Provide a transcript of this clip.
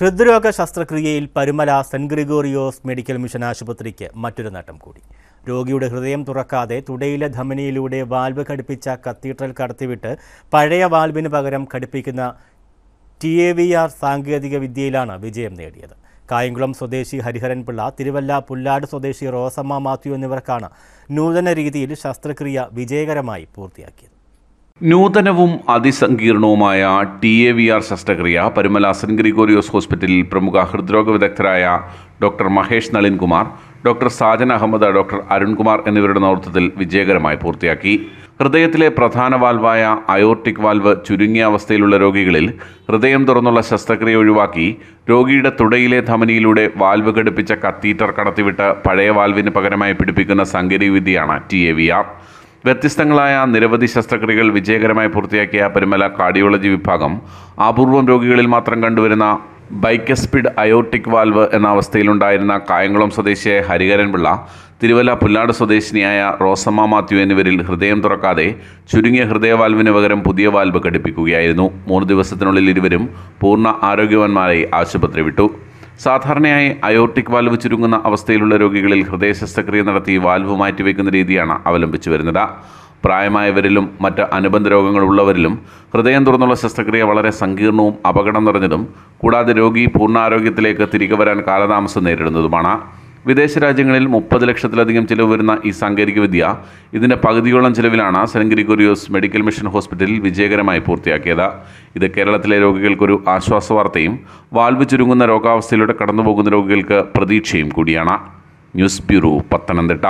ഹൃദ്രോഗ ശസ്ത്രക്രിയയിൽ Parumala saint Gregorios medical mission ആശുപത്രിക്ക് മറ്റൊരു നേട്ടം കൂടി രോഗിയുടെ ഹൃദയം തുറക്കാതെ തുടയിലെ ധമനിയിലൂടെ വാൽവ് ഘടിപ്പിച്ച കത്തീഡ്രൽ കടത്തിവിട്ട് പഴയ വാൽവിന് പകരം ഘടിപ്പിക്കുന്ന ടി എ വി ആർ സാങ്കേതിക വിദ്യയിലാണ് വിജയം നേടിയത് കായംകുളം സ്വദേശി ഹരിഹരൻ പിള്ള തിരുവല്ല പുല്ലാട് സ്വദേശി റോസമ്മ മാത്യു എന്നിവർക്കാണ് നൂതന രീതിയിൽ ശസ്ത്രക്രിയ വിജയകരമായി പൂർത്തിയാക്കിയത് നൂതനവും അതിസങ്കീർണവുമായ ടി എ വി ആർ ശസ്ത്രക്രിയ പരുമല സെൻറ്റ് ഗ്രിഗോറിയോസ് ഹോസ്പിറ്റലിൽ പ്രമുഖ ഹൃദ്രോഗ വിദഗ്ധരായ doctor Mahesh Nalinkumar doctor Sajan Ahammed doctor Arunkumar എന്നിവരുടെ നേതൃത്വത്തിൽ വിജയകരമായി പൂർത്തിയാക്കി ഹൃദയത്തിലെ പ്രധാന വാൽവായ അയോർട്ടിക് വാൽവ് ചുരുങ്ങിയ അവസ്ഥയിലുള്ള രോഗികളിൽ ഹൃദയം തുറന്നുള്ള ശസ്ത്രക്രിയ ഒഴിവാക്കി രോഗിയുടെ തുടയിലെ ധമനിയിലൂടെ വാൽവ് ഘടിപ്പിച്ച കത്തീറ്റർ കടത്തിവിട്ട് പഴയ വാൽവിന് പകരമായി പിടിപ്പിക്കുന്ന സാങ്കേതികവിദ്യയാണ് ടി എ വി ആർ വ്യത്യസ്തങ്ങളായ നിരവധി ശസ്ത്രക്രിയകൾ വിജയകരമായി പൂർത്തിയാക്കിയ പെരുമല കാർഡിയോളജി വിഭാഗം അപൂർവം രോഗികളിൽ മാത്രം കണ്ടുവരുന്ന ബൈക്കസ്പിഡ് അയോട്ടിക് വാൽവ് എന്ന അവസ്ഥയിലുണ്ടായിരുന്ന കായംകുളം സ്വദേശിയായ ഹരിഹരൻ പിള്ള തിരുവല്ല പുല്ലാട് സ്വദേശിനിയായ റോസമ്മ മാത്യു എന്നിവരിൽ ഹൃദയം തുറക്കാതെ ചുരുങ്ങിയ ഹൃദയവാൽവിന് പകരം പുതിയ വാൽവ് ഘടിപ്പിക്കുകയായിരുന്നു മൂന്ന് ദിവസത്തിനുള്ളിൽ ഇരുവരും പൂർണ്ണ ആരോഗ്യവാന്മാരായി ആശുപത്രി വിട്ടു സാധാരണയായി അയോർട്ടിക് വാൽവ് ചുരുങ്ങുന്ന അവസ്ഥയിലുള്ള രോഗികളിൽ ഹൃദയ ശസ്ത്രക്രിയ നടത്തി വാൽവ് മാറ്റിവെക്കുന്ന രീതിയാണ് അവലംബിച്ചു വരുന്നത് പ്രായമായവരിലും മറ്റ് അനുബന്ധ രോഗങ്ങളുള്ളവരിലും ഹൃദയം തുറന്നുള്ള ശസ്ത്രക്രിയ വളരെ സങ്കീർണവും അപകടം നിറഞ്ഞതും കൂടാതെ രോഗി പൂർണ്ണാരോഗ്യത്തിലേക്ക് തിരികെ വരാൻ കാലതാമസം നേരിടുന്നതുമാണ് വിദേശ രാജ്യങ്ങളിൽ മുപ്പത് ലക്ഷത്തിലധികം ചിലവ് വരുന്ന ഈ വിദ്യ ഇതിൻ്റെ പകുതിയോളം ചിലവിലാണ് സെൻഗിരി കൊറിയോസ് മെഡിക്കൽ മിഷൻ ഹോസ്പിറ്റലിൽ വിജയകരമായി പൂർത്തിയാക്കിയത് ഇത് കേരളത്തിലെ രോഗികൾക്കൊരു ആശ്വാസ വാർത്തയും വാൽവ് ചുരുങ്ങുന്ന രോഗാവസ്ഥയിലൂടെ കടന്നുപോകുന്ന രോഗികൾക്ക് പ്രതീക്ഷയും കൂടിയാണ് ന്യൂസ് ബ്യൂറോ പത്തനംതിട്ട